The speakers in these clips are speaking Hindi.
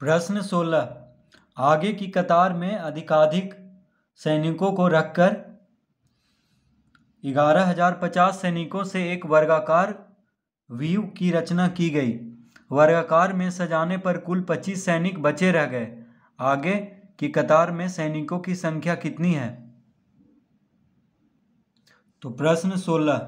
प्रश्न सोलह आगे की कतार में अधिकाधिक सैनिकों को रखकर ग्यारह हजार पचास सैनिकों से एक वर्गाकार व्यू की रचना की गई वर्गाकार में सजाने पर कुल पच्चीस सैनिक बचे रह गए आगे की कतार में सैनिकों की संख्या कितनी है तो प्रश्न सोलह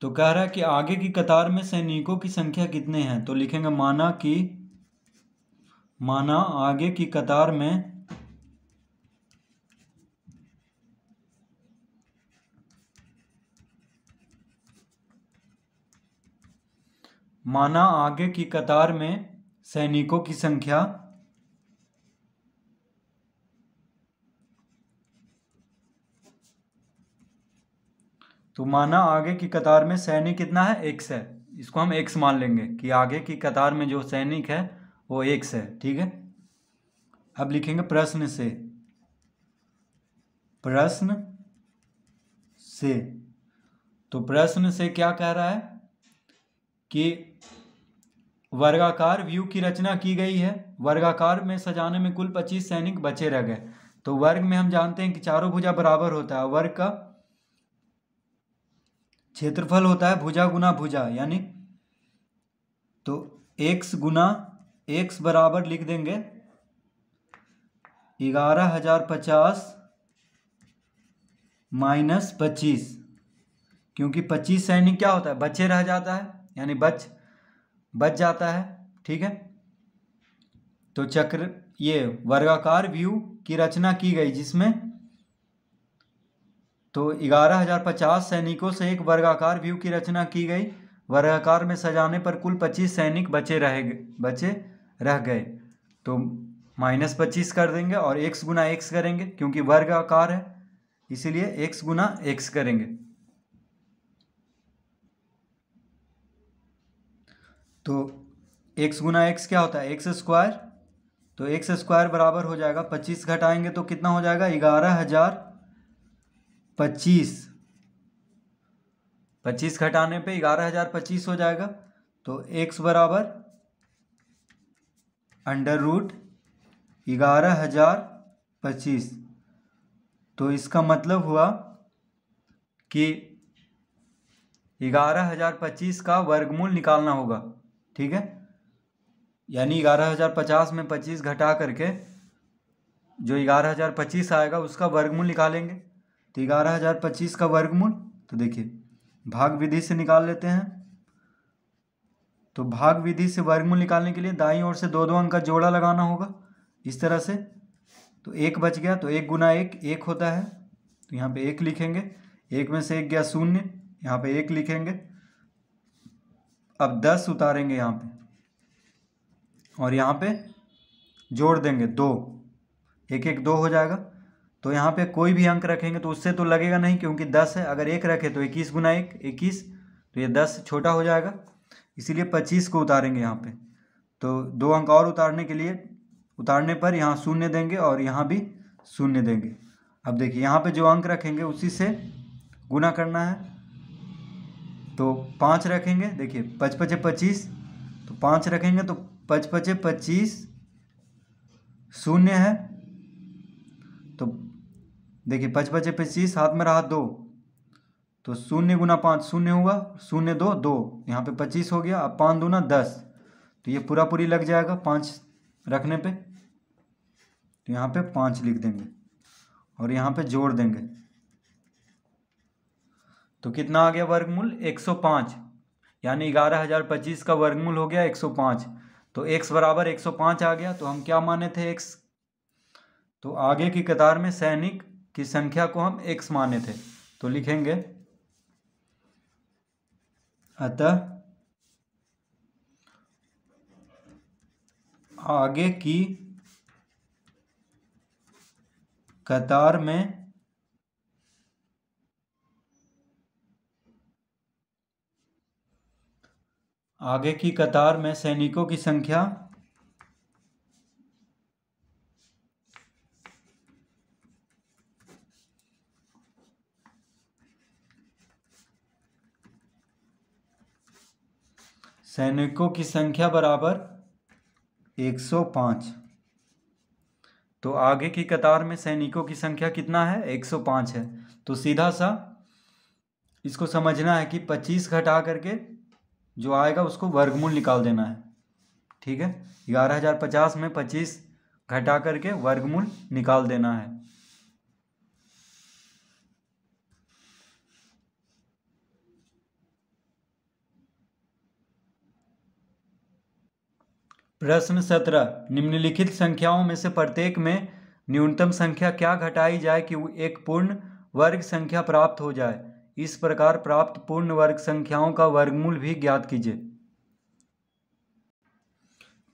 तो कह रहा है कि आगे की कतार में सैनिकों की संख्या कितने हैं तो लिखेंगे माना कि माना आगे की कतार में माना आगे की कतार में सैनिकों की संख्या तो माना आगे की कतार में सैनिक कितना है एक है इसको हम एक मान लेंगे कि आगे की कतार में जो सैनिक है वो एक है ठीक है अब लिखेंगे प्रश्न से प्रश्न से तो प्रश्न से क्या कह रहा है कि वर्गाकार व्यू की रचना की गई है वर्गाकार में सजाने में कुल पच्चीस सैनिक बचे रह गए तो वर्ग में हम जानते हैं कि चारों भुजा बराबर होता है वर्ग का क्षेत्रफल होता है भुजा गुना भुजा यानी तो एक्स गुना एक्स बराबर लिख देंगे ग्यारह हजार पचास माइनस पच्चीस क्योंकि पच्चीस सैनिक क्या होता है बचे रह जाता है यानी बच बच जाता है ठीक है तो चक्र ये वर्गाकार व्यू की रचना की गई जिसमें तो ग्यारह हजार पचास सैनिकों से एक वर्गाकार व्यू की रचना की गई वर्गाकार में सजाने पर कुल पच्चीस सैनिक बचे रह बचे रह गए तो माइनस पच्चीस कर देंगे और एक्स गुना एक्स करेंगे क्योंकि वर्ग आकार है इसीलिए एक्स गुना एक्स करेंगे तो एक्स गुना एक्स क्या होता है एक्स स्क्वायर तो एक्स स्क्वायर बराबर हो जाएगा पच्चीस घटाएंगे तो कितना हो जाएगा ग्यारह हजार पच्चीस पच्चीस घटाने पे ग्यारह हजार पच्चीस हो जाएगा तो एक्स बराबर अंडर रूट ग्यारह हजार पच्चीस तो इसका मतलब हुआ कि ग्यारह हजार पच्चीस का वर्गमूल निकालना होगा ठीक है यानी ग्यारह हजार पचास में पच्चीस घटा करके जो ग्यारह हजार पच्चीस आएगा उसका वर्गमूल निकालेंगे तो ग्यारह हज़ार पच्चीस का वर्गमूल तो देखिए भाग विधि से निकाल लेते हैं तो भाग विधि से वर्गमूल निकालने के लिए दाई ओर से दो दो अंक का जोड़ा लगाना होगा इस तरह से तो एक बच गया तो एक गुना एक एक होता है तो यहाँ पे एक लिखेंगे एक में से एक गया शून्य यहाँ पे एक लिखेंगे अब दस उतारेंगे यहाँ पे और यहाँ पे जोड़ देंगे दो एक एक दो हो जाएगा तो यहाँ पे कोई भी अंक रखेंगे तो उससे तो लगेगा नहीं क्योंकि दस है अगर एक रखे तो इक्कीस गुना एक इक्कीस तो ये दस छोटा हो जाएगा इसीलिए पच्चीस को उतारेंगे यहाँ पे तो दो अंक और उतारने के लिए उतारने पर यहाँ शून्य देंगे और यहाँ भी शून्य देंगे अब देखिए यहाँ पे जो अंक रखेंगे उसी से गुना करना है तो पाँच रखेंगे देखिए पचपचे पच्चीस तो पाँच रखेंगे तो पचपचे पच्चीस शून्य है तो देखिए पच पचे पच्चीस हाथ में रहा दो तो शून्य गुना पाँच शून्य होगा शून्य दो दो यहाँ पे पच्चीस हो गया अब पाँच दूना दस तो ये पूरा पूरी लग जाएगा पाँच रखने पे तो यहाँ पे पाँच लिख देंगे और यहाँ पे जोड़ देंगे तो कितना आ गया वर्गमूल एक सौ पाँच यानी ग्यारह हज़ार पच्चीस का वर्गमूल हो गया एक सौ पाँच तो एक्स बराबर एक सौ पाँच आ गया तो हम क्या माने थे एक्स तो आगे की कतार में सैनिक की संख्या को हम एक्स माने थे तो लिखेंगे अतः आगे की कतार में आगे की कतार में सैनिकों की संख्या सैनिकों की संख्या बराबर 105 तो आगे की कतार में सैनिकों की संख्या कितना है 105 है तो सीधा सा इसको समझना है कि 25 घटा करके जो आएगा उसको वर्गमूल निकाल देना है ठीक है ग्यारह हज़ार पचास में 25 घटा करके वर्गमूल निकाल देना है प्रश्न सत्रह निम्नलिखित संख्याओं में से प्रत्येक में न्यूनतम संख्या क्या घटाई जाए कि एक पूर्ण वर्ग संख्या प्राप्त हो जाए इस प्रकार प्राप्त पूर्ण वर्ग संख्याओं का वर्गमूल भी ज्ञात कीजिए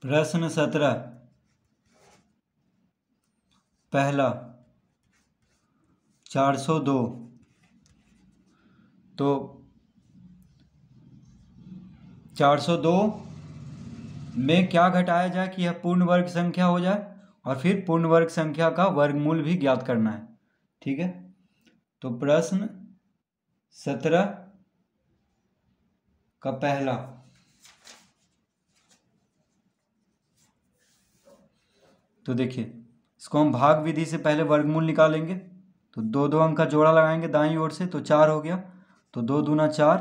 प्रश्न सत्रह पहला चार सौ दो तो चार सौ दो में क्या घटाया जाए कि यह पूर्ण वर्ग संख्या हो जाए और फिर पूर्ण वर्ग संख्या का वर्गमूल भी ज्ञात करना है ठीक है तो प्रश्न सत्रह का पहला तो देखिए इसको हम भाग विधि से पहले वर्गमूल निकालेंगे तो दो दो अंक का जोड़ा लगाएंगे दाई ओर से तो चार हो गया तो दो दूना चार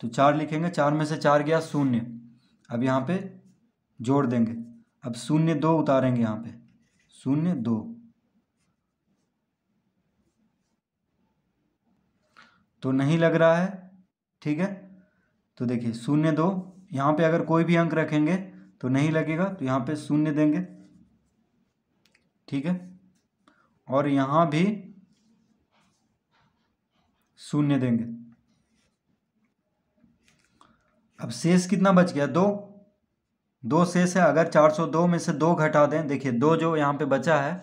तो चार लिखेंगे चार में से चार गया शून्य अब यहाँ पे जोड़ देंगे अब शून्य दो उतारेंगे यहाँ पे शून्य दो तो नहीं लग रहा है ठीक है तो देखिए शून्य दो यहाँ पे अगर कोई भी अंक रखेंगे तो नहीं लगेगा तो यहाँ पे शून्य देंगे ठीक है और यहाँ भी शून्य देंगे अब शेष कितना बच गया दो दो शेष है अगर 402 में से दो घटा दें देखिए दो जो यहाँ पे बचा है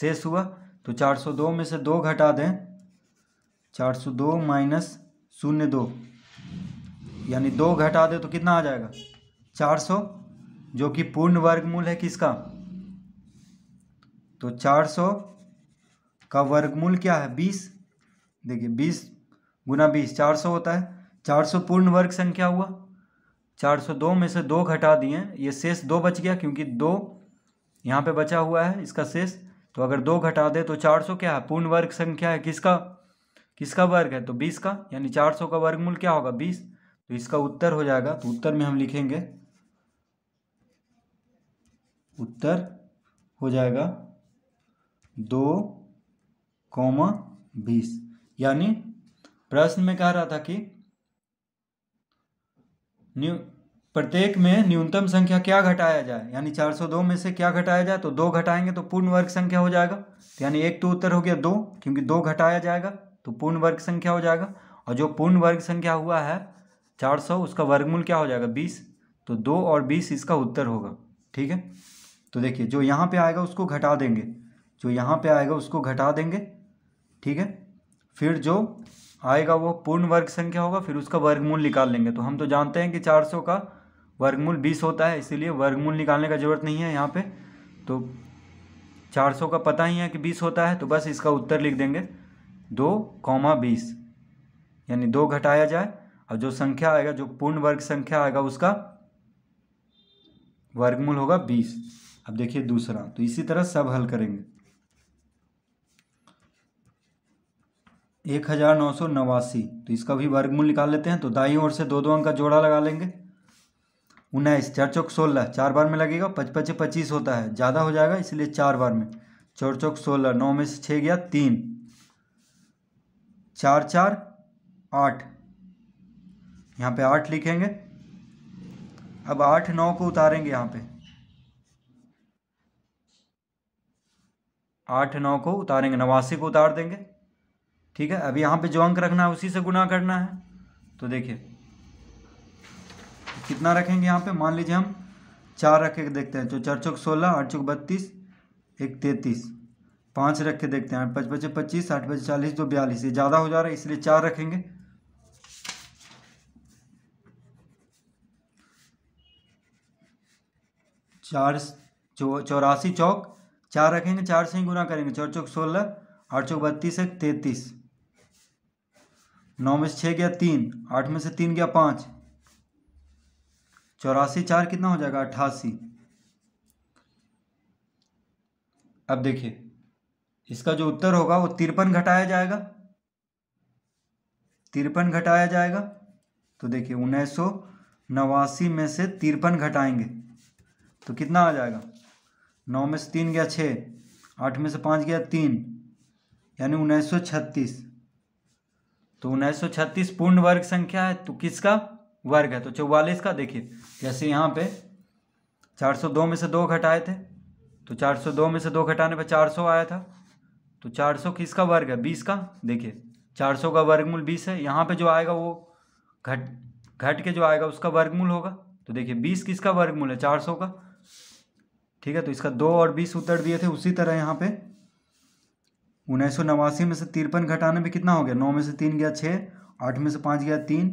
शेष हुआ तो 402 में से दो घटा दें 402 सौ दो माइनस शून्य दो यानी दो घटा दें तो कितना आ जाएगा 400 जो कि पूर्ण वर्गमूल है किसका तो 400 का वर्गमूल क्या है 20 देखिए 20 गुना चार सौ होता है 400 पूर्ण वर्ग संख्या हुआ 402 में से दो घटा दिए ये शेष दो बच गया क्योंकि दो यहाँ पे बचा हुआ है इसका शेष तो अगर दो घटा दे तो 400 क्या है पूर्ण वर्ग संख्या है किसका किसका वर्ग है तो 20 का यानी 400 का वर्गमूल क्या होगा 20 तो इसका उत्तर हो जाएगा तो उत्तर में हम लिखेंगे उत्तर हो जाएगा दो कौमा बीस यानी प्रश्न में कह रहा था कि न्यू प्रत्येक में न्यूनतम संख्या क्या घटाया जाए यानी 402 में से क्या घटाया जाए तो दो घटाएंगे तो पूर्ण वर्ग संख्या हो जाएगा तो यानी एक तो उत्तर हो गया दो क्योंकि दो घटाया जाएगा तो पूर्ण वर्ग संख्या हो जाएगा और जो पूर्ण वर्ग संख्या हुआ है 400 उसका वर्गमूल क्या हो जाएगा बीस तो दो और बीस इसका उत्तर होगा ठीक है तो देखिए जो यहाँ पर आएगा उसको घटा देंगे जो यहाँ पर आएगा उसको घटा देंगे ठीक है फिर जो आएगा वो पूर्ण वर्ग संख्या होगा फिर उसका वर्गमूल निकाल लेंगे तो हम तो जानते हैं कि 400 का वर्गमूल 20 होता है इसीलिए वर्गमूल निकालने का ज़रूरत नहीं है यहाँ पे तो 400 का पता ही है कि 20 होता है तो बस इसका उत्तर लिख देंगे दो कौमा बीस यानी दो घटाया जाए और जो संख्या आएगा जो पूर्ण वर्ग संख्या आएगा उसका वर्गमूल होगा बीस अब देखिए दूसरा तो इसी तरह सब हल करेंगे एक हज़ार नौ सौ नवासी तो इसका भी वर्गमूल निकाल लेते हैं तो दाई ओर से दो दो अंक का जोड़ा लगा लेंगे उन्नीस चार चौक सोलह चार बार में लगेगा पच पचे पच्चीस होता है ज़्यादा हो जाएगा इसलिए चार बार में चौर चौक सोलह नौ में से छः गया तीन चार चार आठ यहाँ पे आठ लिखेंगे अब आठ नौ को उतारेंगे यहाँ पे आठ नौ को उतारेंगे नवासी को उतार देंगे ठीक है अब यहाँ पे जो अंक रखना है उसी से गुना करना है तो देखिए कितना रखेंगे यहाँ पे मान लीजिए हम चार रख के देखते हैं तो चार चौक सोलह आठ चौक बत्तीस एक तैंतीस पाँच रख के देखते हैं पच पचे पच्चीस आठ पचे चालीस दो बयालीस ये ज़्यादा हो जा रहा है इसलिए चार रखेंगे चार चौरासी चौक चार रखेंगे चार से ही गुना करेंगे चार चौक सोलह आठ चौक बत्तीस एक तैंतीस नौ में से छः गया तीन आठ में से तीन गया पाँच चौरासी चार कितना हो जाएगा अट्ठासी अब देखिए इसका जो उत्तर होगा वो तिरपन घटाया जाएगा तिरपन घटाया जाएगा तो देखिए उन्नीस सौ नवासी में से तिरपन घटाएंगे तो कितना आ जाएगा नौ में से तीन गया छः आठ में से पाँच गया तीन यानी उन्नीस सौ छत्तीस तो उन्नीस पूर्ण वर्ग संख्या है तो किसका वर्ग है तो चौवालीस का देखिए जैसे यहाँ पे 402 में से दो घटाए थे तो 402 में से दो घटाने पर 400 आया था तो 400 किसका वर्ग है 20 का देखिए 400 का वर्गमूल 20 है यहाँ पे जो आएगा वो घट घट के जो आएगा उसका वर्गमूल होगा तो देखिए 20 किसका वर्गमूल है 400 का ठीक है तो इसका दो और बीस उत्तर दिए थे उसी तरह यहाँ पे उन्नीस सौ नवासी में से तिरपन घटाने में कितना हो गया नौ में से तीन गया छः आठ में से पाँच गया तीन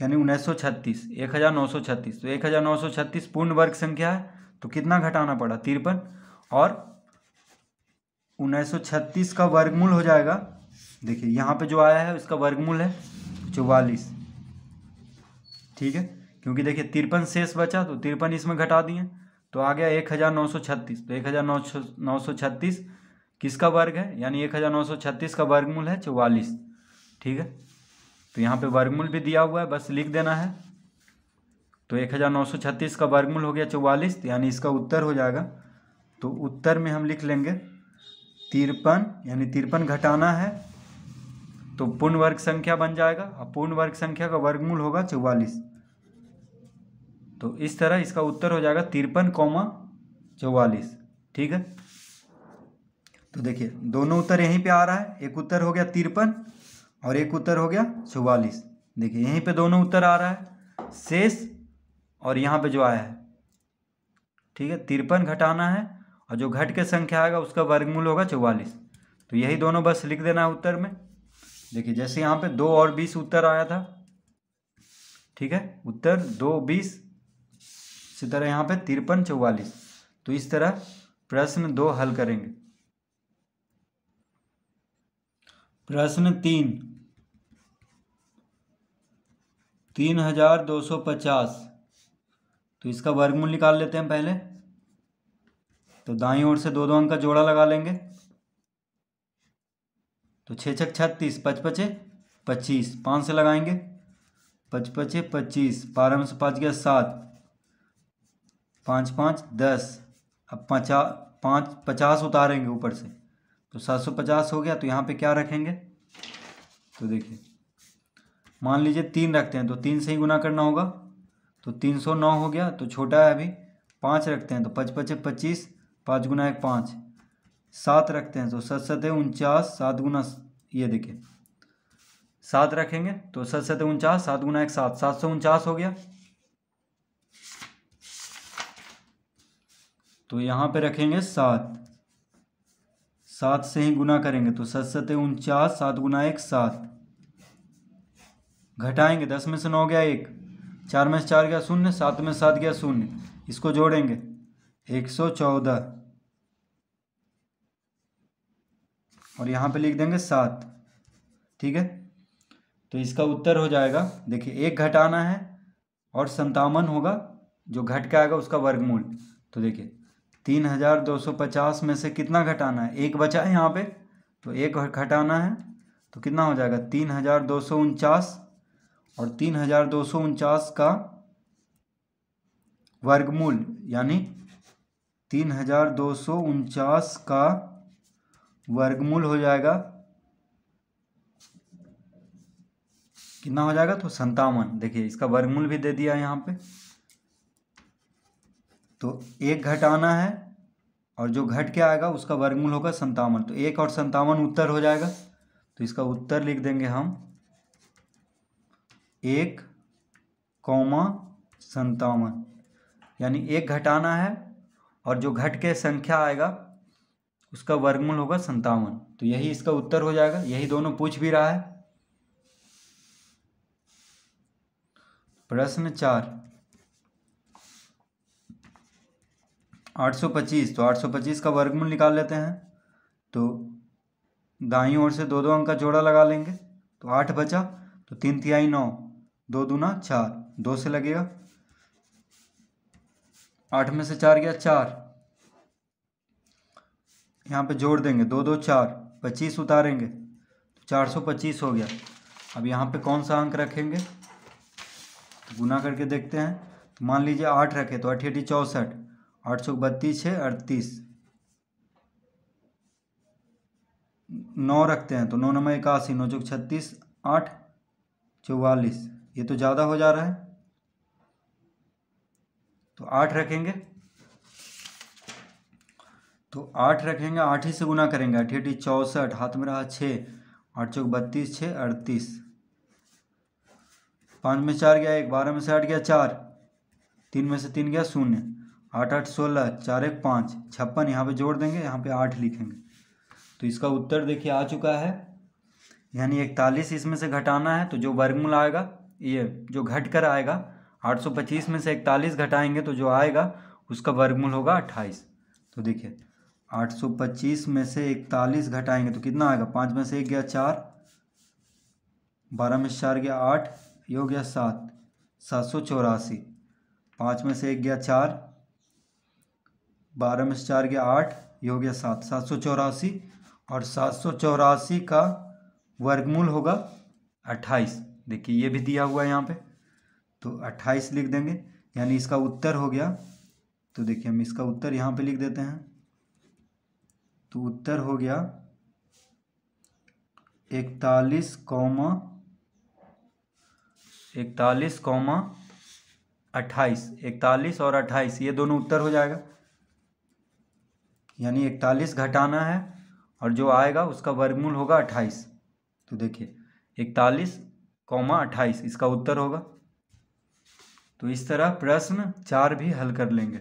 यानी उन्नीस सौ छत्तीस एक हज़ार नौ सौ छत्तीस तो एक हज़ार नौ सौ छत्तीस पूर्ण वर्ग संख्या है तो कितना घटाना पड़ा तिरपन और उन्नीस सौ छत्तीस का वर्गमूल हो जाएगा देखिए यहाँ पे जो आया है उसका वर्गमूल है चौवालीस ठीक है क्योंकि देखिए तिरपन शेष बचा तो तिरपन इसमें घटा दिए तो आ गया एक हज़ार नौ सौ छत्तीस तो एक हज़ार नौ सौ नौ सौ छत्तीस किसका वर्ग है यानी एक हज़ार नौ सौ छत्तीस का वर्गमूल है चौवालीस ठीक है तो यहाँ पे वर्गमूल भी दिया हुआ है बस लिख देना है तो एक हज़ार नौ सौ छत्तीस का वर्गमूल हो गया चौवालीस यानी इसका उत्तर हो जाएगा तो उत्तर में हम लिख लेंगे तिरपन यानी तिरपन घटाना है तो पूर्ण वर्ग संख्या बन जाएगा और पूर्ण वर्ग संख्या का वर्गमूल होगा चौवालीस तो इस तरह इसका उत्तर हो जाएगा तिरपन कौमा चौवालीस ठीक है तो देखिए दोनों उत्तर यहीं पे आ रहा है एक उत्तर हो गया तिरपन और एक उत्तर हो गया चौवालीस देखिए यहीं पे दोनों उत्तर आ रहा है शेष और यहाँ पे जो आया है ठीक है तिरपन घटाना है और जो घट के संख्या आएगा उसका वर्गमूल होगा चौवालीस तो यही दोनों बस लिख देना है उत्तर में देखिए जैसे यहाँ पे दो और बीस उत्तर आया था ठीक है उत्तर दो बीस इसी तरह यहाँ पे तिरपन चौवालीस तो इस तरह प्रश्न दो हल करेंगे प्रश्न तीन तीन हजार दो सौ पचास तो इसका वर्गमूल निकाल लेते हैं पहले तो दाई ओर से दो दो अंक का जोड़ा लगा लेंगे तो छः छक छत्तीस पचपचे पच्चीस पाँच से लगाएंगे पचपचे पच्चीस बारह में से पाँच गया सात पाँच पाँच दस अब पचा पाँच पचास उतारेंगे ऊपर से तो 750 हो गया तो यहाँ पे क्या रखेंगे तो देखिए मान लीजिए तीन रखते हैं तो तीन से ही गुना करना होगा तो तीन सौ नौ हो गया तो छोटा है अभी पाँच रखते हैं तो पच पचे पच्चीस पाँच गुना एक पाँच सात रखते हैं तो सत सतः उनचास सात गुना ये देखिए सात रखेंगे तो सत सत उनचास सात गुना एक सात सात सौ उनचास हो गया तो यहाँ पे रखेंगे सात सात से ही गुना करेंगे तो सत सत उनचास सात गुना एक सात घटाएंगे दस में से नौ गया एक चार में से चार गया शून्य सात में सात गया शून्य इसको जोड़ेंगे एक सौ चौदह और यहाँ पे लिख देंगे सात ठीक है तो इसका उत्तर हो जाएगा देखिए एक घटाना है और संतावन होगा जो घट के आएगा उसका वर्गमूल तो देखिए तीन हज़ार दो सौ पचास में से कितना घटाना है एक बचा है यहाँ पे तो एक घटाना है तो कितना हो जाएगा तीन हज़ार दो सौ उनचास और तीन हज़ार दो सौ उनचास का वर्गमूल यानी तीन हज़ार दो सौ उनचास का वर्गमूल हो जाएगा कितना हो जाएगा तो संतावन देखिए इसका वर्गमूल भी दे दिया है यहाँ पे तो एक घटाना है और जो घट के आएगा उसका वर्गमूल होगा संतावन तो एक और संतावन उत्तर हो जाएगा तो इसका उत्तर लिख देंगे हम एक कौमा संतावन यानी एक घटाना है और जो घट के संख्या आएगा उसका वर्गमूल होगा संतावन तो यही इसका उत्तर हो जाएगा यही दोनों पूछ भी रहा है प्रश्न चार 825 तो 825 का वर्गमूल निकाल लेते हैं तो दाई ओर से दो दो अंक का जोड़ा लगा लेंगे तो आठ बचा तो तीन तिहाई नौ दो दूना चार दो से लगेगा आठ में से चार गया चार यहाँ पे जोड़ देंगे दो दो चार पच्चीस उतारेंगे तो चार सौ पच्चीस हो गया अब यहाँ पे कौन सा अंक रखेंगे तो गुना करके देखते हैं तो मान लीजिए आठ रखे तो अठी चौंसठ आठ सौ बत्तीस है अड़तीस नौ रखते हैं तो नौ नंबर इक्यासी नौ चौक छत्तीस आठ चौवालीस ये तो ज़्यादा हो जा रहा है तो आठ रखेंगे तो आठ रखेंगे आठ ही से गुना करेंगे अठी चौंसठ हाथ में रहा छः आठ चौक बत्तीस छः अड़तीस पाँच में चार गया एक बारह में से आठ गया चार तीन में से तीन गया शून्य आठ आठ सोलह चार एक पाँच छप्पन यहाँ पे जोड़ देंगे यहाँ पे आठ लिखेंगे तो इसका उत्तर देखिए आ चुका है यानी इकतालीस इसमें से घटाना है तो जो वर्गमूल आएगा ये जो घट कर आएगा आठ सौ पच्चीस में से इकतालीस घटाएंगे तो जो आएगा उसका वर्गमूल होगा अट्ठाईस तो देखिए आठ सौ पच्चीस में से इकतालीस घटाएंगे तो कितना आएगा पाँच में से एक गया चार बारह में से चार गया आठ ये हो गया सात सात सौ चौरासी पाँच में से एक गया चार बारह में से चार गया आठ ये हो गया सात सात सौ चौरासी और सात सौ चौरासी का वर्गमूल होगा अट्ठाईस देखिए ये भी दिया हुआ है यहाँ पे तो अट्ठाईस लिख देंगे यानी इसका उत्तर हो गया तो देखिए हम इसका उत्तर यहाँ पे लिख देते हैं तो उत्तर हो गया इकतालीस कौमा इकतालीस कौमा अट्ठाईस इकतालीस और अट्ठाईस ये दोनों उत्तर हो जाएगा यानी इकतालीस घटाना है और जो आएगा उसका वर्गमूल होगा अट्ठाईस तो देखिए इकतालीस कौमा अट्ठाईस इसका उत्तर होगा तो इस तरह प्रश्न चार भी हल कर लेंगे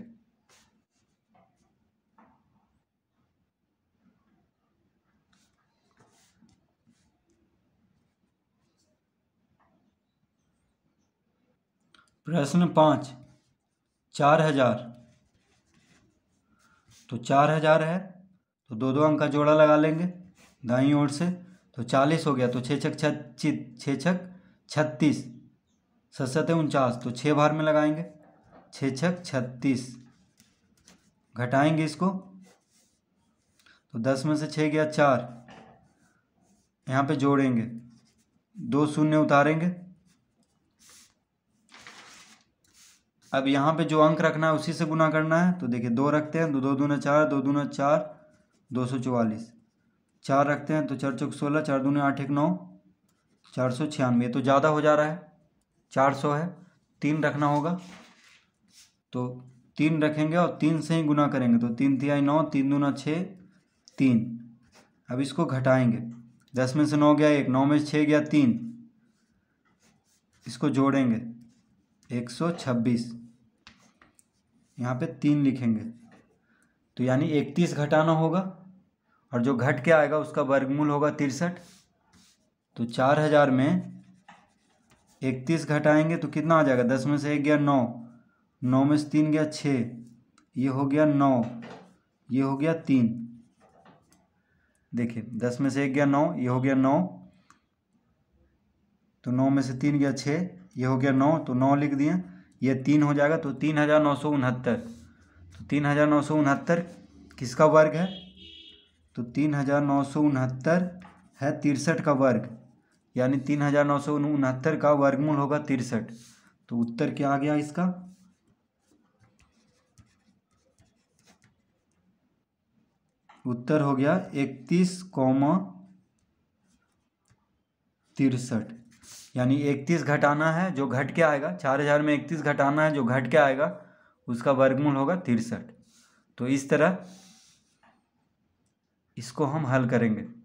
प्रश्न पाँच चार हजार तो चार हज़ार है तो दो दो अंक का जोड़ा लगा लेंगे दाई ओर से तो चालीस हो गया तो छः छक छः छक छत्तीस सत्सत उनचास तो छः बार में लगाएंगे छः छक छत्तीस घटाएंगे इसको तो दस में से छः गया चार यहाँ पे जोड़ेंगे दो शून्य उतारेंगे अब यहाँ पे जो अंक रखना है उसी से गुना करना है तो देखिए दो रखते हैं दो दो दूना चार दो दूना चार दो सौ चौवालीस चार रखते हैं तो चार चौक सोलह चार दूने आठ एक नौ चार सौ छियानवे तो ज़्यादा हो जा रहा है चार सौ है तीन रखना होगा तो तीन रखेंगे और तीन से ही गुना करेंगे तो तीन तिहाई नौ तीन दूना छः तीन अब इसको घटाएँगे दस में से नौ गया एक नौ में से छः गया तीन इसको जोड़ेंगे एक सौ छब्बीस यहाँ पे तीन लिखेंगे तो यानी इकतीस घटाना होगा और जो घट के आएगा उसका वर्गमूल होगा तिरसठ तो चार हज़ार में इकतीस घटाएंगे तो कितना आ जाएगा दस में से एक गया नौ नौ में से तीन गया छः ये हो गया नौ ये हो गया तीन देखिए दस में से एक गया नौ ये हो गया नौ तो नौ में से तीन गया छः ये हो गया नौ तो नौ लिख दिए ये तीन हो जाएगा तो तीन हज़ार नौ सौ उनहत्तर तो तीन हज़ार नौ सौ उनहत्तर किसका वर्ग है तो तीन हज़ार नौ सौ उनहत्तर है तिरसठ का वर्ग यानी तीन हज़ार नौ सौ उनहत्तर का वर्गमूल होगा तिरसठ तो उत्तर क्या आ गया इसका उत्तर हो गया इकतीस कौमा तिरसठ यानी इकतीस घटाना है जो घट के आएगा चार हज़ार में इकतीस घटाना है जो घट के आएगा उसका वर्गमूल होगा तिरसठ तो इस तरह इसको हम हल करेंगे